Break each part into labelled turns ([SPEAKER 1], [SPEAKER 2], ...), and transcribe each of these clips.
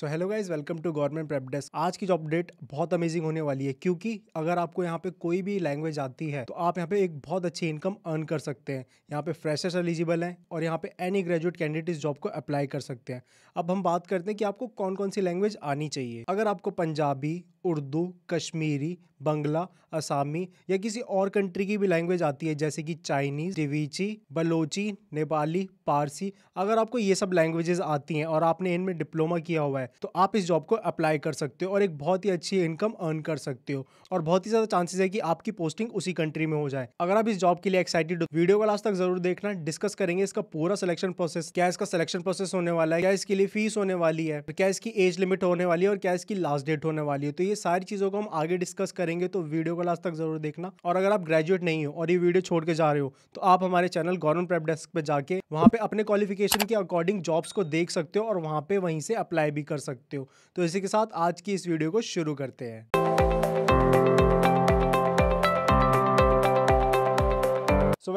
[SPEAKER 1] so hello guys welcome to government prep desk आज की जो अपडेट बहुत अमेजिंग होने वाली है क्योंकि अगर आपको यहाँ पे कोई भी लैंग्वेज आती है तो आप यहाँ पे एक बहुत अच्छी इनकम अर्न कर सकते हैं यहाँ पे फ्रेशर्स एलिजिबल हैं और यहाँ पे एनी ग्रेजुएट कैंडिडेट इस जॉब को अप्लाई कर सकते हैं अब हम बात करते हैं कि आपको कौन कौन सी लैंग्वेज आनी चाहिए अगर आपको पंजाबी उर्दू कश्मीरी बंगला असामी या किसी और कंट्री की भी लैंग्वेज आती है जैसे कि चाइनीज़ डिवीची बलोची नेपाली पारसी अगर आपको ये सब लैंग्वेजेस आती हैं और आपने इनमें डिप्लोमा किया हुआ है तो आप इस जॉब को अप्लाई कर सकते हो और एक बहुत ही अच्छी इनकम अर्न कर सकते हो और बहुत ही ज़्यादा चांसेस है कि आपकी पोस्टिंग उसी कंट्री में हो जाए अगर आप इस जॉब के लिए एक्साइटेड हो वीडियो को लास्ट तक जरूर देखना डिस्कस करेंगे इसका पूरा सिलेक्शन प्रोसेस क्या इसका सिलेक्शन प्रोसेस होने वाला है क्या इसके लिए फीस होने वाली है क्या इसकी एज लिमिट होने वाली है और क्या इसकी लास्ट डेट होने वाली है तो ये सारी चीज़ों को हम आगे डिस्कस करेंगे तो वीडियो को लास्ट तक जरूर देखना और अगर आप ग्रेजुएट नहीं हो और ये वीडियो छोड़ के जा रहे हो तो आप हमारे चैनल गवर्नमेंट प्रेप डेस्क पर जाके वहाँ पे अपने क्वालिफिकेशन के अकॉर्डिंग जॉब्स को देख सकते हो और वहाँ पे वहीं से अप्लाई भी कर सकते हो तो इसी के साथ आज की इस वीडियो को शुरू करते हैं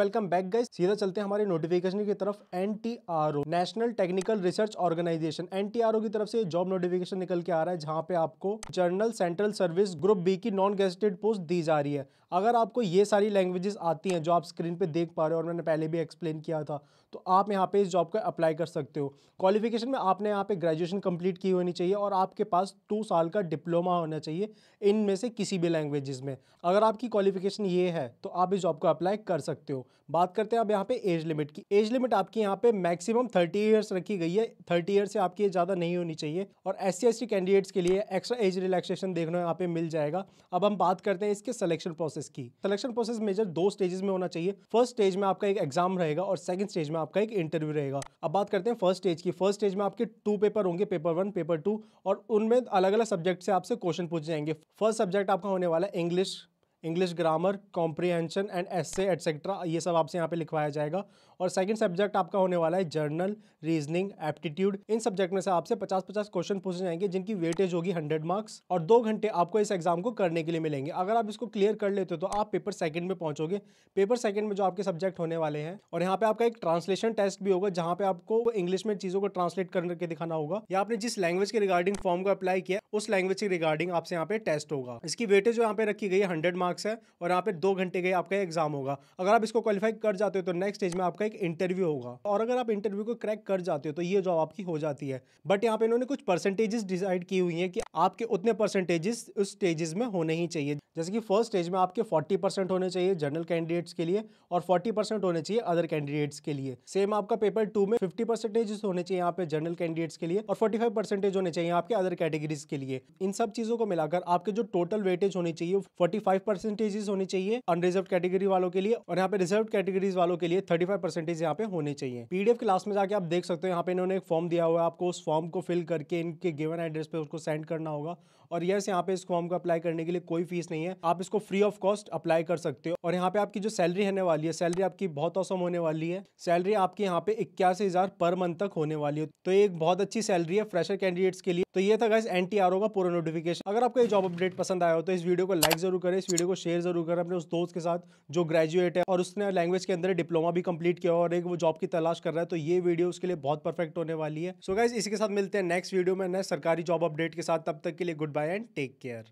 [SPEAKER 1] वेलकम बैक गाइस सीधा चलते हैं हमारे नोटिफिकेशन की तरफ NTRO national technical research organisation NTRO की तरफ से जॉब नोटिफिकेशन निकल के आ रहा है जहां पे आपको general central service group B की नॉन गेस्टेड पोस्ट दी जा रही है अगर आपको ये सारी लैंग्वेजेस आती हैं जो आप स्क्रीन पे देख पा रहे हो और मैंने पहले भी एक्सप्लेन किया था तो आप यहाँ पे इस जॉब को अप्लाई कर सकते हो क्वालिफिकेशन में आपने यहाँ पे ग्रेजुएशन कंप्लीट की होनी चाहिए और आपके पास टू साल का डिप्लोमा होना चाहिए इनमें से किसी भी लैंग्वेजेस में अगर आपकी क्वालिफिकेशन ये है तो आप इस जॉब को अप्लाई कर सकते हो बात करते हैं अब यहाँ पे एज लिमिट की एज लिमिट आपकी यहाँ पे मैक्सिमम थर्टी इयर्स रखी गई है थर्टी ईयर से आपकी ज़्यादा नहीं होनी चाहिए और एस सी कैंडिडेट्स के लिए एक्स्ट्रा एज रिलैक्सेशन देखना यहाँ पे मिल जाएगा अब हम बात करते हैं इसके सिलेक्शन प्रोसेस की सिलेक्शन प्रोसेस मेजर दो स्टेजेस में होना चाहिए फर्स्ट स्टेज में आपका एक एग्जाम रहेगा और सेकंड स्टेज में आपका एक इंटरव्यू रहेगा अब बात करते हैं फर्स्ट स्टेज की फर्स्ट स्टेज में आपके टू पेपर होंगे पेपर वन पेपर टू और उनमें अलग अलग सब्जेक्ट से आपसे क्वेश्चन पूछ जाएंगे फर्स्ट सब्जेक्ट आपका होने वाला है English English grammar comprehension and एस एट्सेट्रा ये सब आपसे यहाँ पे लिखवाया जाएगा और सेकंड सब्जेक्ट आपका होने वाला है जर्नल रीजनिंग एप्टीट्यूड इन सब्जेक्ट में से आपसे 50-50 क्वेश्चन पूछे जाएंगे जिनकी वेटेज होगी 100 मार्क्स और दो घंटे आपको इस एग्जाम को करने के लिए मिलेंगे अगर आप इसको क्लियर कर लेते हो तो आप पेपर सेकंड में पहुंचोगे पेपर सेकंड में जो आपके सब्जेक्ट होने वाले हैं और यहाँ पे आपका एक ट्रांसलेशन टेस्ट भी होगा जहाँ पे आपको इंग्लिश में चीज़ों को ट्रांसलेट करके दिखाना होगा या आपने जिस लैंग्वेज के रिगार्डिंग फॉर्म को अप्लाई किया उस लैंग्वेज के रिगार्डिंग आपसे यहाँ पे टेस्ट होगा इसकी वेटेज यहाँ पे रखी गई है हंड्रेड मार्क्स मार्क्स है और यहाँ पे दो घंटे के आपका एग्जाम होगा अगर आप इसको क्वालिफाई कर जाते हो तो नेक्स्ट स्टेज में आपका एक इंटरव्यू होगा और अगर आप इंटरव्यू को क्रैक कर जाते हो तो ये जॉब आपकी हो जाती है बट यहाँ पे इन्होंने कुछ परसेंटेजेस डिसाइड की हुई है कि आपके उतने परसेंटेजेस उस स्टेजेस में होने ही चाहिए जैसे कि फर्स्ट स्टेज में आपके 40 परसेंट होने चाहिए जनरल कैंडिडेट्स के लिए और 40 परसेंट होने चाहिए अदर कैंडिडेट्स के लिए सेम आपका पेपर टू में 50 परसेंटेज होने चाहिए यहाँ पे जनरल कैंडिडेट्स के लिए और 45 परसेंटेज होने चाहिए आपके अदर कैटेगरीज के लिए इन सब चीज़ों को मिलाकर आपके जो टोटल वेटेज होनी चाहिए फोर्टी परसेंटेजेस होनी चाहिए अनरिजर्व कैटेगरी वालों के लिए और यहाँ पे रिजर्व कैटेगरीज वालों के लिए थर्टी फाइव परसेंटेज यहाँ पे होने चाहिए पीडीएफ क्लास में जाके आप देख सकते हो यहाँ पे इन्होंने एक फॉर्म दिया हुआ है आपको उस फॉर्म को फिल करके इनके गिवन एड्रेस पे उसको सेंड करना होगा और यस यहाँ पे इस फॉर्म को अप्लाई करने के लिए कोई फीस नहीं है आप इसको फ्री ऑफ कॉस्ट अप्लाई कर सकते हो और यहाँ पे आपकी जो सैलरी होने वाली है सैलरी आपकी बहुत औसम होने वाली है सैलरी आपकी यहाँ पे इक्यासी पर मंथ तक होने वाली है तो एक बहुत अच्छी सैलरी है फ्रेशर कैंडिडेट्स के लिए तो ये था गाइस एन टी आर का पूरा नोटिफिकेशन अगर आपको ये जॉब अपडेट पसंद आया हो तो इस वीडियो को लाइक जरूर करें इस वीडियो को शेयर जरूर करें अपने उस दोस्त के साथ जो ग्रेजुएट है और उसने लैंग्वेज के अंदर डिप्लोमा भी कंप्लीट किया और एक वो जॉब की तलाश कर रहा है तो ये वीडियो उसके लिए बहुत परफेक्ट होने वाली है सो so गाइज इसी के साथ मिलते हैं नेक्स्ट वीडियो में नए सरकारी जॉब अपडेट के साथ तब तक के लिए goodbye and take care